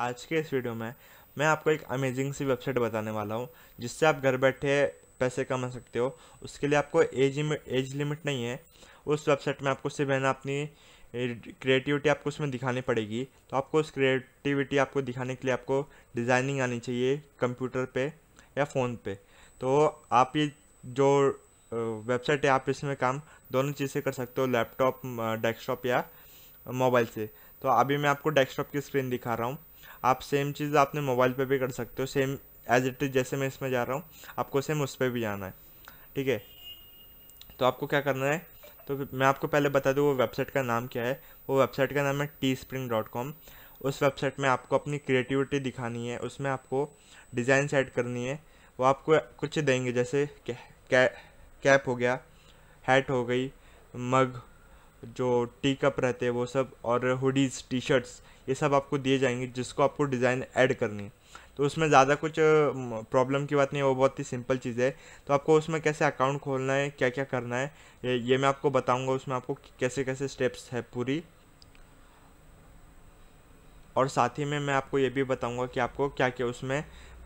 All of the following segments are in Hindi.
आज के इस वीडियो में मैं आपको एक अमेजिंग सी वेबसाइट बताने वाला हूँ जिससे आप घर बैठे पैसे कमा सकते हो उसके लिए आपको एज एज लिमिट नहीं है उस वेबसाइट में आपको सिर्फ है ना अपनी क्रिएटिविटी आपको उसमें दिखानी पड़ेगी तो आपको उस क्रिएटिविटी आपको दिखाने के लिए आपको डिज़ाइनिंग आनी चाहिए कंप्यूटर पे या फ़ोन पे तो आप ये जो वेबसाइट है आप इसमें काम दोनों चीज़ से कर सकते हो लैपटॉप डेस्कटॉप या मोबाइल से तो अभी मैं आपको डेस्कटॉप की स्क्रीन दिखा रहा हूँ आप सेम चीज़ आपने मोबाइल पे भी कर सकते हो सेम एज इट इज़ जैसे मैं इसमें जा रहा हूँ आपको सेम उस पर भी जाना है ठीक है तो आपको क्या करना है तो मैं आपको पहले बता दूँ वो वेबसाइट का नाम क्या है वो वेबसाइट का नाम है टी स्प्रिंग डॉट कॉम उस वेबसाइट में आपको अपनी क्रिएटिविटी दिखानी है उसमें आपको डिज़ाइन सेट करनी है वो आपको कुछ देंगे जैसे कैप हो गया हैट हो गई मग जो टी कप रहते हैं वो सब और हुडीज़ टी शर्ट्स ये सब आपको दिए जाएंगे जिसको आपको डिज़ाइन ऐड करनी है तो उसमें ज़्यादा कुछ प्रॉब्लम की बात नहीं है वो बहुत ही सिंपल चीज़ है तो आपको उसमें कैसे अकाउंट खोलना है क्या क्या करना है ये, ये मैं आपको बताऊंगा उसमें आपको कैसे कैसे स्टेप्स है पूरी और साथ ही में मैं आपको ये भी बताऊंगा कि आपको क्या क्या उसमें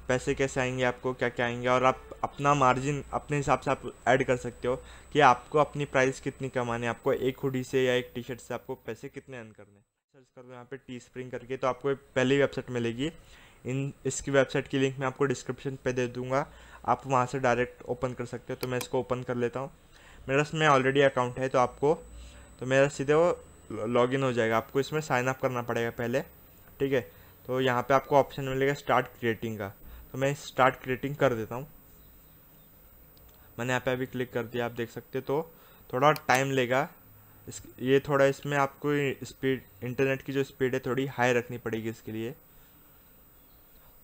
पैसे कैसे आएंगे आपको क्या क्या आएंगे और आप अपना मार्जिन अपने हिसाब से आप ऐड कर सकते हो कि आपको अपनी प्राइस कितनी कमाने आपको एक हुडी से या एक टी शर्ट से आपको पैसे कितने अर्न करने सर्च करो यहाँ पे टी स्प्रिंग करके तो आपको पहली वेबसाइट मिलेगी इन इसकी वेबसाइट की लिंक मैं आपको डिस्क्रिप्शन पे दे दूँगा आप वहाँ से डायरेक्ट ओपन कर सकते हो तो मैं इसको ओपन कर लेता हूँ मेरा इसमें ऑलरेडी अकाउंट है तो आपको तो मेरा सीधे वो इन हो जाएगा आपको इसमें साइनअप करना पड़ेगा पहले ठीक है तो यहाँ पे आपको ऑप्शन मिलेगा स्टार्ट क्रिएटिंग का तो मैं स्टार्ट क्रिएटिंग कर देता हूँ मैंने यहाँ पे अभी क्लिक कर दिया आप देख सकते तो थोड़ा टाइम लेगा इस ये थोड़ा इसमें आपको स्पीड इंटरनेट की जो स्पीड है थोड़ी हाई रखनी पड़ेगी इसके लिए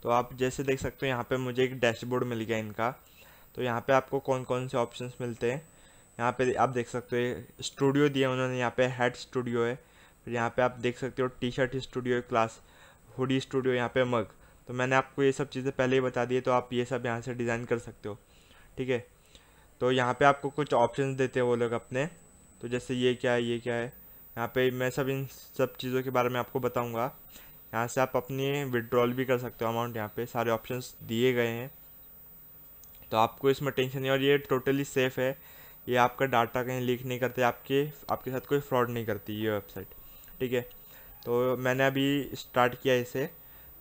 तो आप जैसे देख सकते हो यहाँ पे मुझे एक डैशबोर्ड मिल गया इनका तो यहाँ पे आपको कौन कौन से ऑप्शंस मिलते हैं यहाँ पे आप देख सकते हो स्टूडियो दिया उन्होंने यहाँ पे हेड स्टूडियो है फिर यहाँ पे आप देख सकते हो T shirt studio class hoodie studio यहाँ पे मग तो मैंने आपको ये सब चीज़ें पहले ही बता दी है तो आप ये सब यहाँ से डिज़ाइन कर सकते हो ठीक है तो यहाँ पे आपको कुछ ऑप्शंस देते हैं वो लोग अपने तो जैसे ये क्या है ये क्या है यहाँ पे मैं सब इन सब चीज़ों के बारे में आपको बताऊँगा यहाँ से आप अपनी विड्रॉल भी कर सकते हो अमाउंट यहाँ पर सारे ऑप्शन दिए गए हैं तो आपको इसमें टेंशन नहीं और ये टोटली सेफ़ है ये आपका डाटा कहीं लीक नहीं करते आपके आपके साथ कोई फ्रॉड नहीं करती ये वेबसाइट ठीक है तो मैंने अभी स्टार्ट किया इसे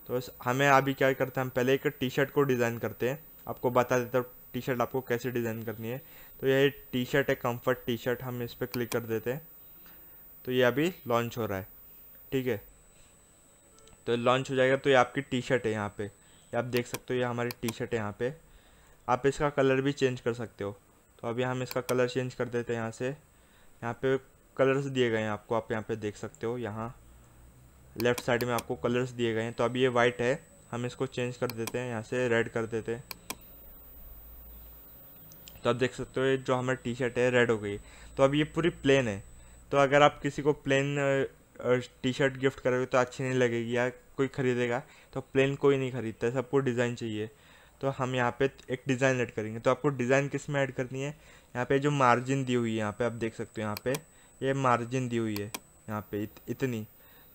तो हमें अभी क्या करते हैं हम पहले एक टी शर्ट को डिज़ाइन करते हैं आपको बता देता हूँ टी शर्ट आपको कैसे डिज़ाइन करनी है तो ये टी शर्ट है कम्फर्ट टी शर्ट हम इस पर क्लिक कर देते हैं तो ये अभी लॉन्च हो रहा है ठीक है तो लॉन्च हो जाएगा तो ये आपकी टी शर्ट है यहाँ पे ये आप देख सकते हो ये हमारी टी शर्ट है यहाँ पे आप इसका कलर भी चेंज कर सकते हो तो अभी हम इसका कलर चेंज कर देते हैं यहाँ से यहाँ पे कलर्स दिए गए हैं आपको आप यहाँ पे देख सकते हो यहाँ लेफ़्ट साइड में आपको कलर्स दिए गए हैं तो अभी ये वाइट है हम इसको चेंज कर देते हैं यहाँ से रेड कर देते हैं तो आप देख सकते हो जो हमारी टी शर्ट है रेड हो गई तो अब ये पूरी प्लेन है तो अगर आप किसी को प्लेन टी शर्ट गिफ्ट करोगे तो अच्छी नहीं लगेगी या कोई ख़रीदेगा तो प्लेन कोई नहीं ख़रीदता सबको डिज़ाइन चाहिए तो हम यहाँ पे एक डिज़ाइन ऐड करेंगे तो आपको डिज़ाइन किस में ऐड करनी है यहाँ पे जो मार्जिन दी हुई है यहाँ पे आप देख सकते हो यहाँ पे ये यह मार्जिन दी हुई है यहाँ पे इत, इतनी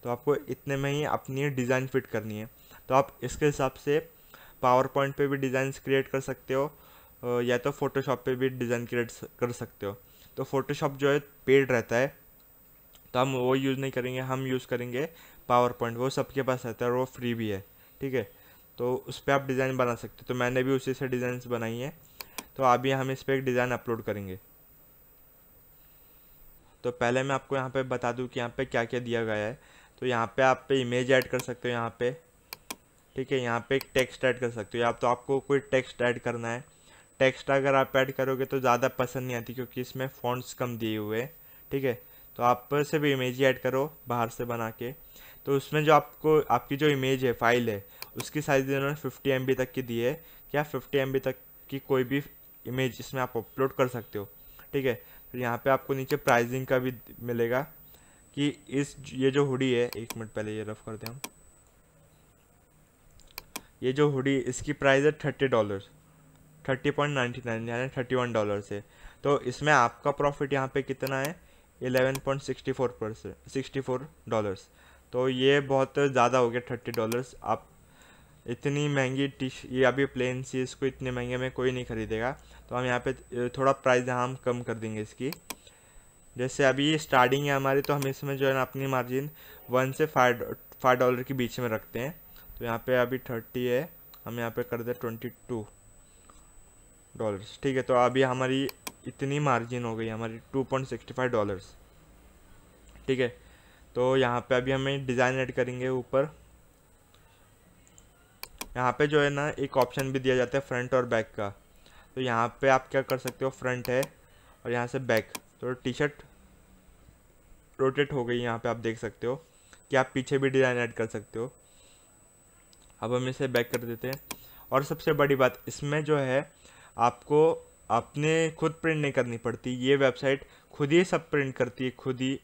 तो आपको इतने में ही अपनी डिज़ाइन फिट करनी है तो आप इसके हिसाब से पावर पॉइंट पर भी डिज़ाइन क्रिएट कर सकते हो या तो फोटोशॉप पे भी डिज़ाइन क्रिएट कर सकते हो तो फोटोशॉप जो है पेड रहता है तो हम वो यूज़ नहीं करेंगे हम यूज़ करेंगे पावर पॉइंट वो सबके पास रहता है और वो फ्री भी है ठीक है तो उस पर आप डिज़ाइन बना सकते हो तो मैंने भी उसी से डिज़ाइन बनाई हैं तो अभी हम इस पर एक डिज़ाइन अपलोड करेंगे तो पहले मैं आपको यहाँ पे बता दूँ कि यहाँ पे क्या क्या दिया गया है तो यहाँ पे आप पे इमेज ऐड कर सकते हो यहाँ पे ठीक है यहाँ पे एक टेक्स्ट ऐड कर सकते हो या तो आपको कोई टेक्स्ट ऐड करना है टेक्स्ट अगर आप ऐड करोगे तो ज़्यादा पसंद नहीं आती क्योंकि इसमें फॉन्ट्स कम दिए हुए हैं ठीक है तो आप से भी इमेज ही ऐड करो बाहर से बना के तो उसमें जो आपको आपकी जो इमेज है फाइल है उसकी साइज़ इन्होंने फिफ्टी एम तक की दी है क्या फिफ्टी एम तक की कोई भी इमेज इसमें आप अपलोड कर सकते हो ठीक है तो यहाँ पे आपको नीचे प्राइजिंग का भी मिलेगा कि इस ये जो हुडी है एक मिनट पहले ये रफ करते हैं हम ये जो हुडी इसकी प्राइस है thirty dollar thirty point ninety nine यानी थर्टी वन डॉलर से तो इसमें आपका प्रॉफिट यहाँ पे कितना है eleven point sixty four percent sixty four dollars तो ये बहुत ज़्यादा हो गया थर्टी डॉलर्स आप इतनी महंगी टी ये अभी प्लेन सी इसको इतने महंगे में कोई नहीं खरीदेगा तो हम यहाँ पे थोड़ा प्राइस हम कम कर देंगे इसकी जैसे अभी ये स्टार्टिंग है हमारी तो हम इसमें जो है ना अपनी मार्जिन वन से फाइव फाइव डॉलर के बीच में रखते हैं तो यहाँ पे अभी थर्टी है हम यहाँ पे कर दे ट्वेंटी टू डॉलर्स ठीक है तो अभी हमारी इतनी मार्जिन हो गई हमारी two point sixty five dollars ठीक है तो यहाँ पे अभी हमें डिज़ाइन ऐड करेंगे ऊपर यहाँ पे जो है ना एक ऑप्शन भी दिया जाता है फ्रंट और बैक का तो यहाँ पे आप क्या कर सकते हो फ्रंट है और यहाँ से बैक तो टी शर्ट रोटेट हो गई यहाँ पे आप देख सकते हो कि आप पीछे भी डिज़ाइन ऐड कर सकते हो अब हम इसे बैक कर देते हैं और सबसे बड़ी बात इसमें जो है आपको अपने खुद प्रिंट नहीं करनी पड़ती ये वेबसाइट खुद ही सब प्रिंट करती है खुद ही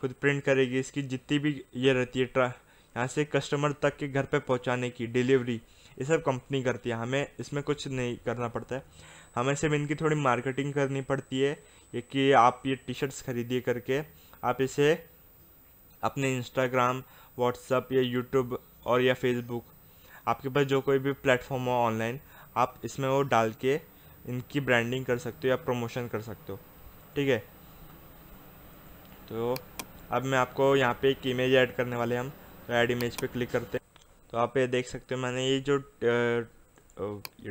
खुद प्रिंट करेगी इसकी जितनी भी ये रहती है ट्रा यहाँ से कस्टमर तक के घर पे पहुँचाने की डिलीवरी ये सब कंपनी करती है हमें इसमें कुछ नहीं करना पड़ता है हमें सिर्फ इनकी थोड़ी मार्केटिंग करनी पड़ती है कि आप ये टी शर्ट्स खरीदिए करके आप इसे अपने इंस्टाग्राम व्हाट्सअप या यूट्यूब और या फेसबुक आपके पास जो कोई भी प्लेटफॉर्म हो ऑनलाइन आप इसमें वो डाल के इनकी ब्रांडिंग कर सकते हो या प्रमोशन कर सकते हो ठीक है तो अब मैं आपको यहाँ पे एक इमेज ऐड करने वाले हम तो ऐड इमेज पे क्लिक करते हैं तो आप ये देख सकते हो मैंने ये जो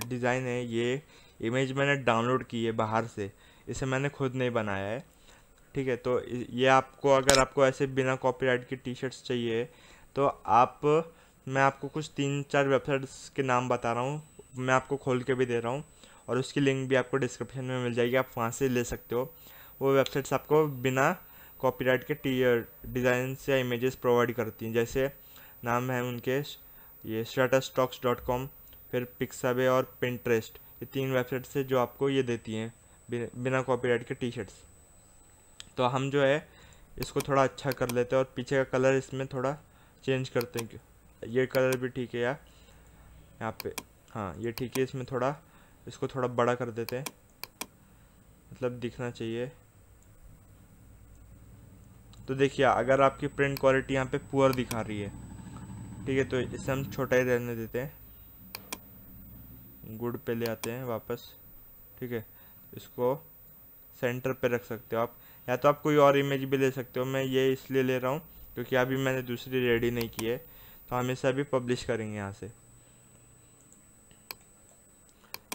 डिज़ाइन है ये इमेज मैंने डाउनलोड की है बाहर से इसे मैंने खुद नहीं बनाया है ठीक है तो ये आपको अगर आपको ऐसे बिना कॉपीराइट की टी शर्ट्स चाहिए तो आप मैं आपको कुछ तीन चार वेबसाइट्स के नाम बता रहा हूँ मैं आपको खोल के भी दे रहा हूँ और उसकी लिंक भी आपको डिस्क्रिप्शन में मिल जाएगी आप वहाँ से ले सकते हो वो वेबसाइट्स आपको बिना कॉपीराइट के टी डिज़ाइन या इमेजेस प्रोवाइड करती हैं जैसे नाम है उनके ये शटर फिर पिक्सावे और पिंट्रेस्ट ये तीन वेबसाइट्स है जो आपको ये देती हैं बिना कॉपीराइट के टी शर्ट्स तो हम जो है इसको थोड़ा अच्छा कर लेते हैं और पीछे का कलर इसमें थोड़ा चेंज करते हैं ये कलर भी ठीक है यार यहाँ पे हाँ ये ठीक है इसमें थोड़ा इसको थोड़ा बड़ा कर देते हैं मतलब दिखना चाहिए तो देखिए अगर आपकी प्रिंट क्वालिटी यहाँ पे पुअर दिखा रही है ठीक है तो इसे हम छोटा ही रहने देते हैं गुड पे ले आते हैं वापस ठीक है इसको सेंटर पे रख सकते हो आप या तो आप कोई और इमेज भी ले सकते हो मैं ये इसलिए ले रहा हूँ क्योंकि अभी मैंने दूसरी रेडी नहीं की है तो हम इसे अभी पब्लिश करेंगे यहाँ से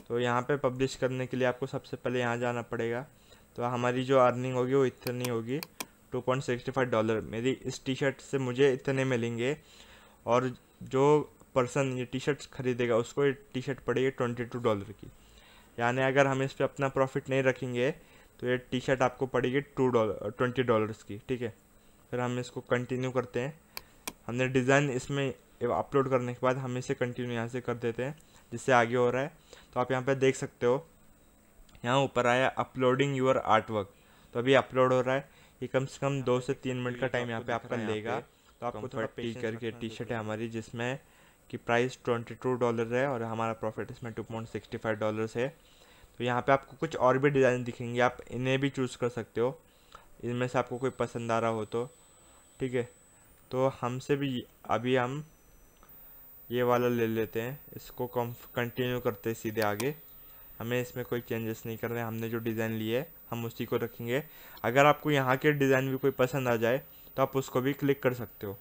तो यहाँ पे पब्लिश करने के लिए आपको सबसे पहले यहाँ जाना पड़ेगा तो हमारी जो अर्निंग होगी वो इतनी होगी two point sixty five dollar मेरी इस टी शर्ट से मुझे इतने मिलेंगे और जो पर्सन ये टी शर्ट्स खरीदेगा उसको ये टी शर्ट पड़ेगी ट्वेंटी टू डॉलर की यानी अगर हम इस पर अपना प्रॉफिट नहीं रखेंगे तो ये टी शर्ट आपको पड़ेगी टू डॉलर ट्वेंटी डॉलर्स की ठीक है फिर हम इसको कंटिन्यू करते हैं हमने डिज़ाइन इसमें अपलोड करने के बाद हम इसे कंटिन्यू यहाँ से कर देते हैं जिससे आगे हो रहा है तो आप यहाँ पर देख सकते हो यहाँ ऊपर आया अपलोडिंग यूर आर्ट वर्क तो अभी अपलोड हो रहा है ये कम से कम दो से तीन मिनट का टाइम यहाँ पे आपका लेगा तो आपको थोड़ा पे करके टी शर्ट है हमारी जिसमें की प्राइस ट्वेंटी टू डॉलर है और हमारा प्रॉफिट इसमें two point sixty five dollars है तो यहाँ पे आपको कुछ और भी डिज़ाइन दिखेंगे आप इन्हें भी चूज़ कर सकते हो इनमें से आपको कोई पसंद आ रहा हो तो ठीक है तो हमसे भी अभी हम ये वाला ले लेते हैं इसको कंटिन्यू करते सीधे आगे हमें इसमें कोई चेंजेस नहीं करने हमने जो डिज़ाइन लिए है हम उसी को रखेंगे अगर आपको यहाँ के डिज़ाइन भी कोई पसंद आ जाए तो आप उसको भी क्लिक कर सकते हो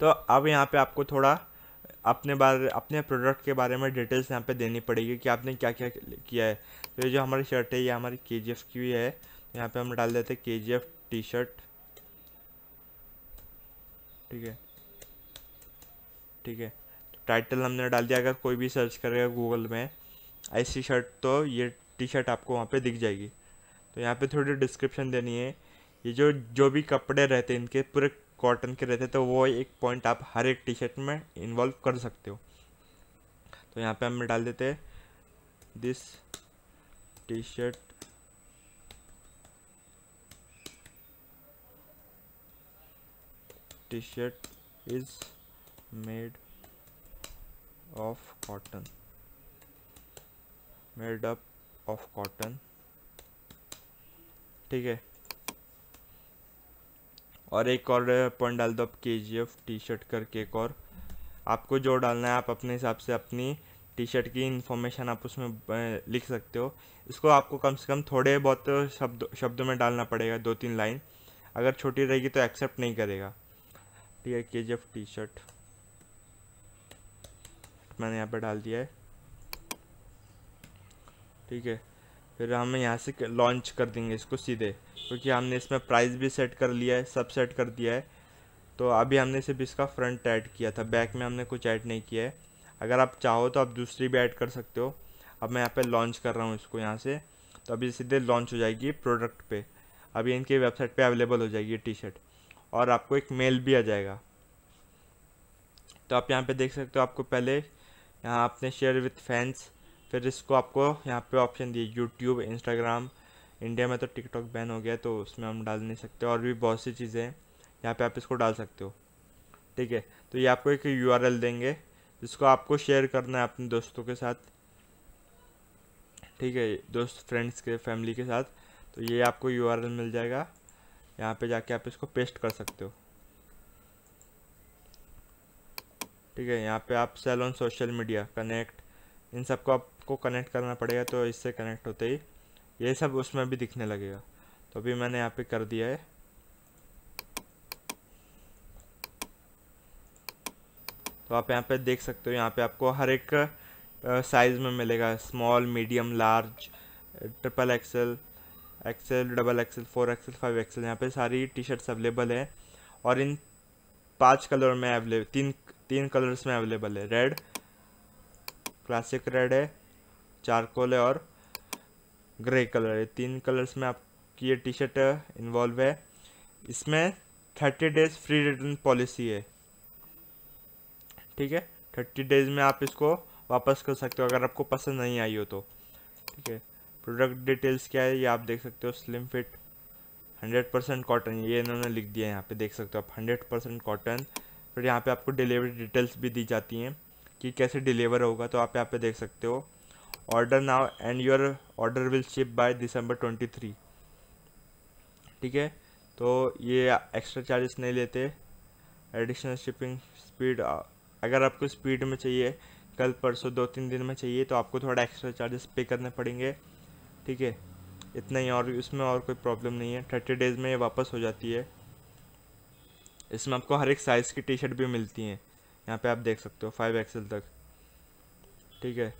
तो अब यहाँ पे आपको थोड़ा अपने बारे अपने प्रोडक्ट के बारे में डिटेल्स यहाँ पे देनी पड़ेगी कि आपने क्या क्या किया है तो ये जो हमारी शर्ट है ये हमारी के की भी है यहाँ पे हम डाल देते हैं के जी एफ टी शर्ट ठीक है ठीक है टाइटल हमने डाल दिया अगर कोई भी सर्च करेगा गूगल में ऐसी शर्ट तो ये टी शर्ट आपको वहाँ पे दिख जाएगी तो यहाँ पे थोड़ी डिस्क्रिप्शन देनी है ये जो जो भी कपड़े रहते हैं इनके पूरे कॉटन के रहते तो वो एक पॉइंट आप हर एक टी शर्ट में इन्वॉल्व कर सकते हो तो यहाँ पे हम डाल देते this T shirt T shirt is made of cotton made up of cotton ठीक है और एक और पॉइंट डाल दो आप के जी एफ टी शर्ट करके एक और आपको जो डालना है आप अपने हिसाब से अपनी टी शर्ट की इन्फॉर्मेशन आप उसमें लिख सकते हो इसको आपको कम से कम थोड़े बहुत शब्द शब्दों में डालना पड़ेगा दो तीन लाइन अगर छोटी रहेगी तो एक्सेप्ट नहीं करेगा ठीक है के जी एफ टी शर्ट मैंने यहाँ पे डाल दिया है ठीक है फिर हम यहाँ से लॉन्च कर देंगे इसको सीधे क्योंकि हमने इसमें प्राइस भी सेट कर लिया है सब सेट कर दिया है तो अभी हमने सिर्फ इसका फ्रंट ऐड किया था बैक में हमने कुछ ऐड नहीं किया है अगर आप चाहो तो आप दूसरी भी ऐड कर सकते हो अब मैं यहाँ पे लॉन्च कर रहा हूँ इसको यहाँ से तो अभी सीधे लॉन्च हो जाएगी प्रोडक्ट पे अभी इनके वेबसाइट पे अवेलेबल हो जाएगी टी शर्ट और आपको एक मेल भी आ जाएगा तो आप यहाँ पे देख सकते हो आपको पहले यहाँ आपने शेयर विथ फैंस फिर इसको आपको यहाँ पे ऑप्शन दिए यूट्यूब इंस्टाग्राम इंडिया में तो टिकटॉक बैन हो गया तो उसमें हम डाल नहीं सकते और भी बहुत सी चीज़ें हैं यहाँ पे आप इसको डाल सकते हो ठीक है तो ये आपको एक यू देंगे जिसको आपको शेयर करना है अपने दोस्तों के साथ ठीक है दोस्त फ्रेंड्स के फैमिली के साथ तो ये आपको यू मिल जाएगा यहाँ पे जाके आप इसको पेस्ट कर सकते हो ठीक है यहाँ पे आप sell on social media connect इन सबको आपको कनेक्ट करना पड़ेगा तो इससे कनेक्ट होते ही ये सब उसमें भी दिखने लगेगा तो अभी मैंने यहाँ पे कर दिया है तो आप यहाँ पे देख सकते हो यहाँ पे आपको हर एक साइज़ में मिलेगा small medium large triple XL XL double XL four XL five XL यहाँ पे सारी टी शर्ट्स अवेलेबल है और इन पांच कलर में अवेलेबल तीन तीन कलर्स में अवेलेबल है रेड क्लासिक रेड है चारकोल है और ग्रे कलर तीन कलर्स में आपकी ये टी शर्ट इन्वॉल्व है इसमें thirty days free return policy है ठीक है थर्टी डेज में आप इसको वापस कर सकते हो अगर आपको पसंद नहीं आई हो तो ठीक है प्रोडक्ट डिटेल्स क्या है ये आप देख सकते हो slim fit hundred percent cotton ये इन्होंने लिख दिया है यहाँ पे देख सकते हो आप हंड्रेड परसेंट कॉटन फिर यहाँ पे आपको डिलीवरी डिटेल्स भी दी जाती हैं कि कैसे डिलीवर होगा तो आप यहाँ पे देख सकते हो order now and your order will ship by December twenty three ठीक है तो ये एक्स्ट्रा चार्जेस नहीं लेते एडिशनल शिपिंग स्पीड अगर आपको स्पीड में चाहिए कल परसों दो तीन दिन में चाहिए तो आपको थोड़ा एक्स्ट्रा चार्जेस पे करने पड़ेंगे ठीक है इतना ही और इसमें और कोई प्रॉब्लम नहीं है थर्टी डेज़ में ये वापस हो जाती है इसमें आपको हर एक साइज़ की टी शर्ट भी मिलती हैं यहाँ पे आप देख सकते हो फाइव एक्सल तक ठीक है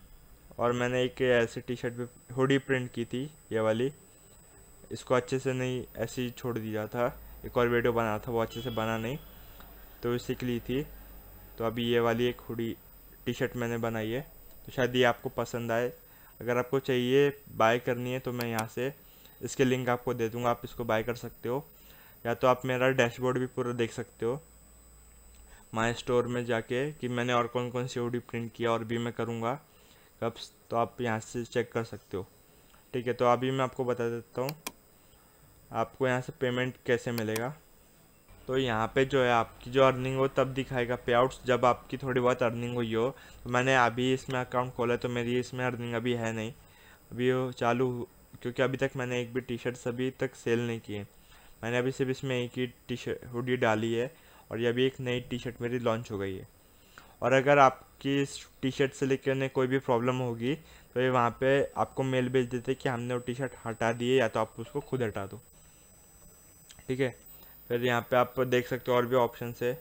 और मैंने एक ऐसी टी शर्ट पे हुडी प्रिंट की थी ये वाली इसको अच्छे से नहीं ऐसे ही छोड़ दिया था एक और वीडियो बना था वो अच्छे से बना नहीं तो सीख ली थी तो अभी ये वाली एक हुडी टी शर्ट मैंने बनाई है तो शायद ये आपको पसंद आए अगर आपको चाहिए बाय करनी है तो मैं यहाँ से इसके लिंक आपको दे दूँगा आप इसको बाय कर सकते हो या तो आप मेरा डैशबोर्ड भी पूरा देख सकते हो माई स्टोर में जाके कि मैंने और कौन कौन सी ओडी प्रिंट किया और भी मैं करूँगा कप्स तो आप यहाँ से चेक कर सकते हो ठीक है तो अभी मैं आपको बता देता हूँ आपको यहाँ से पेमेंट कैसे मिलेगा तो यहाँ पे जो है आपकी जो अर्निंग हो तब दिखाएगा पे आउट्स जब आपकी थोड़ी बहुत अर्निंग हुई हो तो मैंने अभी इसमें अकाउंट खोला तो मेरी इसमें अर्निंग अभी है नहीं अभी वो चालू क्योंकि अभी तक मैंने एक भी टी शर्ट्स अभी तक सेल नहीं किए मैंने अभी सिर्फ इसमें एक ही टी शर्ट हुडी डाली है और ये अभी एक नई टी शर्ट मेरी लॉन्च हो गई है और अगर आपकी टी शर्ट से लेकर ने कोई भी प्रॉब्लम होगी तो ये वहाँ पे आपको मेल भेज देते कि हमने वो टी शर्ट हटा दिए या तो आप उसको खुद हटा दो ठीक है फिर यहाँ पे आप देख सकते हो और भी ऑप्शन है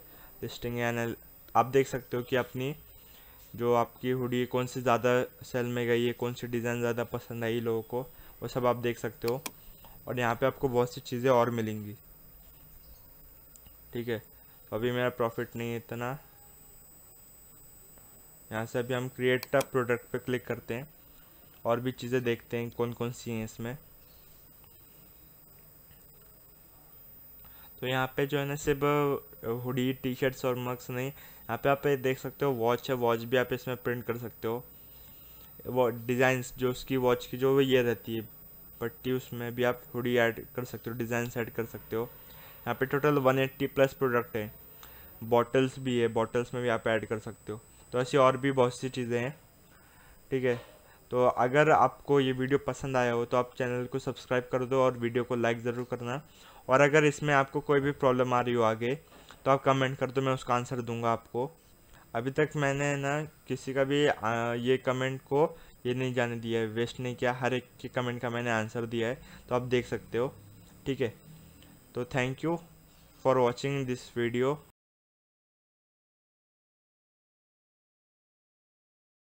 लिस्टिंग एनल आप देख सकते हो कि अपनी जो आपकी हुडी कौन सी ज़्यादा सेल में गई है कौन सी डिज़ाइन ज़्यादा पसंद आई लोगों को वो सब आप देख सकते हो और यहाँ पे आपको बहुत सी चीज़ें और मिलेंगी ठीक है तो अभी मेरा प्रॉफिट नहीं है इतना यहाँ से अभी हम क्रिएट द प्रोडक्ट पे क्लिक करते हैं और भी चीज़ें देखते हैं कौन कौन सी हैं इसमें तो यहाँ पे जो है ना सिर्फ हुडी टी शर्ट्स और मक्स नहीं यहाँ पे आप देख सकते हो वॉच है वॉच भी आप इसमें प्रिंट कर सकते हो वो डिज़ाइंस जो उसकी वॉच की जो ये रहती है पट्टी उसमें भी आप हुडी ऐड कर सकते हो डिज़ाइंस ऐड कर सकते हो यहाँ पे टोटल 180 प्लस प्रोडक्ट है बॉटल्स भी है बॉटल्स में भी आप ऐड कर सकते हो तो ऐसी और भी बहुत सी चीज़ें हैं ठीक है तो अगर आपको ये वीडियो पसंद आया हो तो आप चैनल को सब्सक्राइब कर दो और वीडियो को लाइक ज़रूर करना और अगर इसमें आपको कोई भी प्रॉब्लम आ रही हो आगे तो आप कमेंट कर दो मैं उसका आंसर दूंगा आपको अभी तक मैंने ना किसी का भी ये कमेंट को ये नहीं जाने दिया है वेस्ट नहीं किया हर एक के कमेंट का मैंने आंसर दिया है तो आप देख सकते हो ठीक है तो thank you for watching this video